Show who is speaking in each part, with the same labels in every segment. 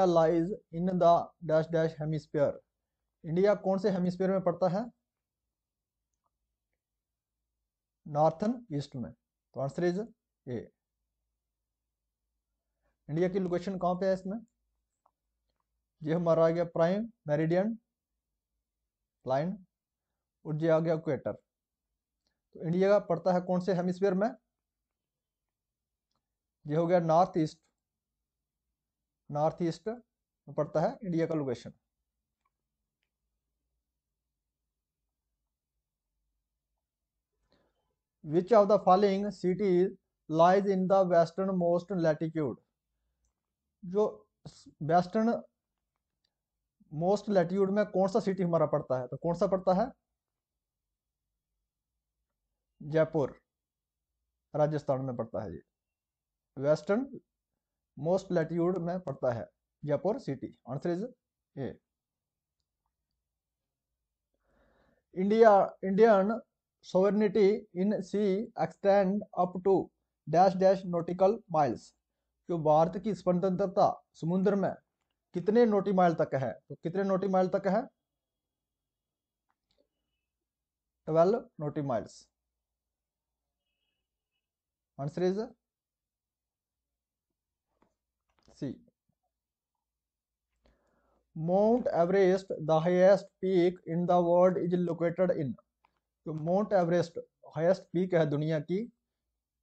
Speaker 1: India lies in the dash dash hemisphere India कौन से hemisphere में पड़ता है नॉर्थन ईस्ट में तो आंसर इज ए इंडिया की लोकेशन कहाँ पे है इसमें ये हमारा आ गया प्राइम मेरिडियन लाइन और ये आ गया क्वेटर तो इंडिया का पड़ता है कौन से हेमिस्फीयर में ये हो गया नॉर्थ ईस्ट नॉर्थ ईस्ट में पड़ता है इंडिया हम्म। का location of the following following lies in the western most latitude जो वेस्टर्न मोस्ट लैटिट्यूड में कौन सा सिटी हमारा पड़ता है तो कौन सा पड़ता है जयपुर राजस्थान में पड़ता है ये वेस्टर्न मोस्ट लैटिट्यूड में पड़ता है Jaipur city answer is A India Indian sovereignty in sea extend up to dash dash nautical miles जो भारत की स्वतंत्रता समुद्र में कितने नोटी माइल तक है तो कितने नोटी माइल तक है twelve nautical miles answer is C. Mount Everest the highest peak in the world is located in तो माउंट एवरेस्ट हाईएस्ट पीक है दुनिया की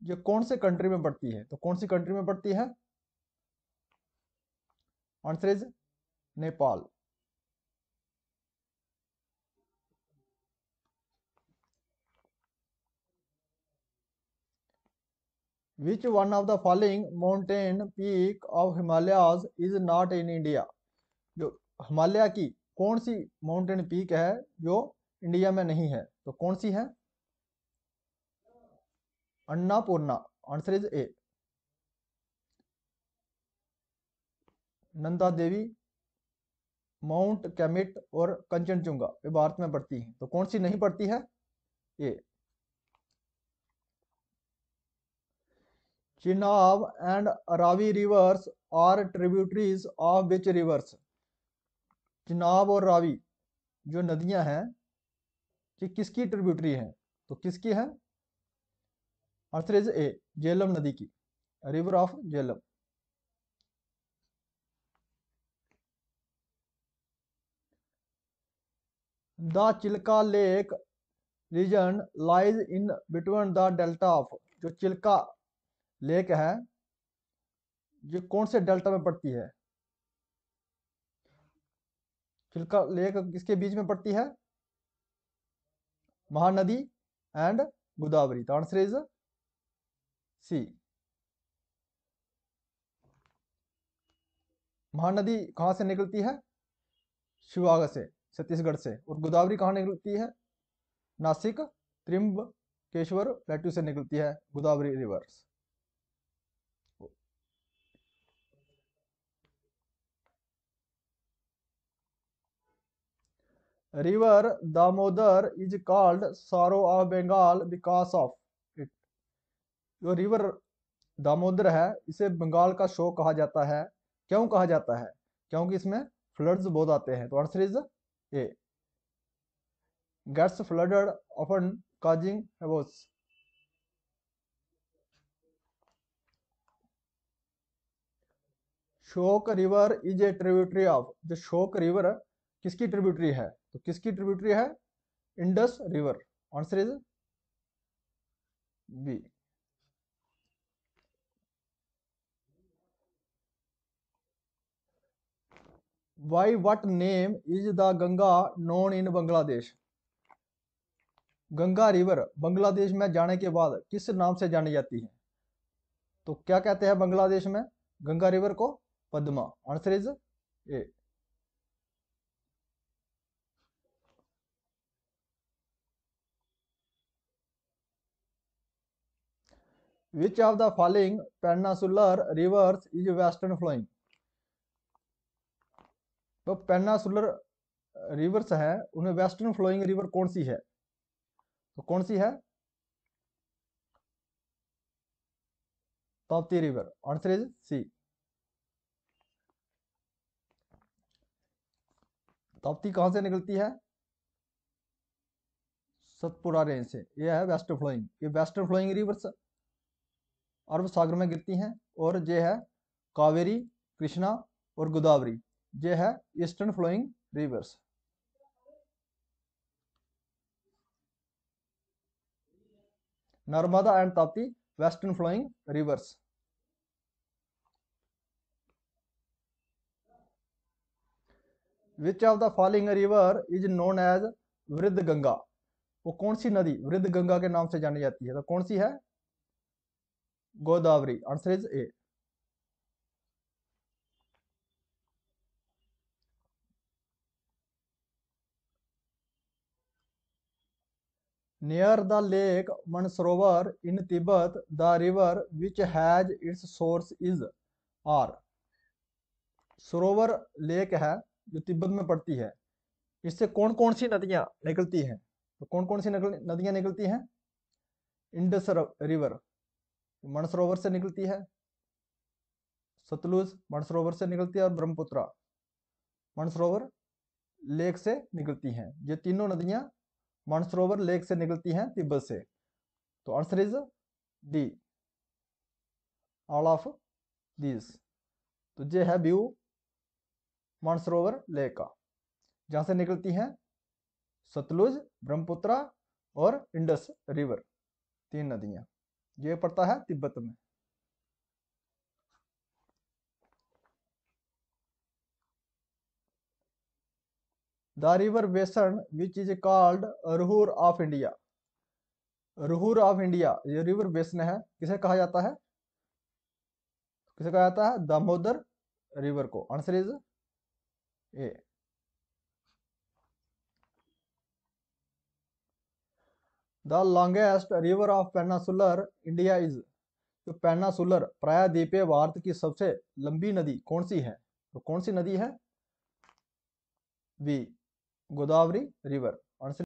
Speaker 1: ये कौन से कंट्री में पड़ती है तो कौन सी कंट्री में पड़ती है answer is Nepal which one of the following mountain peak of Himalayas is not in India? जो हिमालय की कौन सी माउंटेन पीक है जो इंडिया में नहीं है तो कौन सी है Annapurna answer is A Nanda Devi mount Kamet और कंचनचुंगा ये भारत में पड़ती है तो कौन सी नहीं पड़ती है ये Chenab and Ravi rivers are tributaries of which rivers Chenab और रावी जो नदियां हैं कि किसकी ट्रिब्यूटरी है तो किसकी है आंसर इज ए जेलम नदी की river of Jhelum the Chilka lake region lies in between the delta of जो चिल्का लेक है ये कौन से डेल्टा में पड़ती है खिलका लेक किसके बीच में पड़ती है महानदी एंड गोदावरी तो आंसर इज सी महानदी कहां से निकलती है शिवाग से छत्तीसगढ़ से और गोदावरी कहां निकलती है नासिक त्रिम्ब केश्वर प्लेट्यू से निकलती है Godavari rivers river Damodar is called sorrow of Bengal because of it जो रिवर दामोदर है इसे बंगाल का शो कहा जाता है क्यों कहा जाता है क्योंकि इसमें फ्लड्स बहुत आते हैं तो answer is A gets flooded often causing हेबोस शोक river is a tributary of the शोक रिवर किसकी ट्रिब्यूटरी है तो किसकी ट्रिब्यूटरी है Indus river answer is B why what name is the Ganga known in Bangladesh Ganga river Bangladesh में जाने के बाद किस नाम से जानी जाती है तो क्या कहते हैं बांग्लादेश में गंगा रिवर को Padma answer is A Which of the following peninsular rivers is western flowing? तो पेनासुलर रिवर्स है उनमें वेस्टर्न फ्लोइंग रिवर कौन सी है तो कौन सी है Tapti river answer is C Tapti कहां से निकलती है सतपुरा रेंज से यह है वेस्ट फ्लोइंग ये वेस्टर्न फ्लोइंग रिवर्स अरब सागर में गिरती हैं और ये है कावेरी कृष्णा और गोदावरी ये है eastern flowing rivers Narmada and Tapti western flowing rivers which of the following river is known as Vriddha Ganga वो कौन सी नदी वृद्ध गंगा के नाम से जानी जाती है तो कौन सी है Godavari. Answer is A. Near the lake Mansarovar in Tibet, the river which has its source is R. Sarovar lake है जो तिब्बत में पड़ती है इससे कौन कौन सी नदियां निकलती हैं तो कौन कौन सी नदियां निकलती हैं इंडस रिवर मणसरोवर से निकलती है सतलुज मणसरोवर से निकलती है और ब्रह्मपुत्रा मनसरोवर लेक से निकलती हैं ये तीनों नदियां मनसरोवर लेक से निकलती हैं तिब्बत से तो answer is D all of this तो ये है व्यू मानसरोवर लेक का जहां से निकलती हैं सतलुज ब्रह्मपुत्रा और इंडस रिवर तीन नदियां ये पड़ता है तिब्बत में the river basin which is called ruhr of India ruhr of India ये रिवर बेसन है किसे कहा जाता है किसे कहा जाता है दामोदर रिवर को answer is A the longest river of peninsular India is तो पेनासुलर प्रायद्वीपीय भारत की सबसे लंबी नदी कौन सी है तो कौन सी नदी है वी गोदावरी रिवर आंसर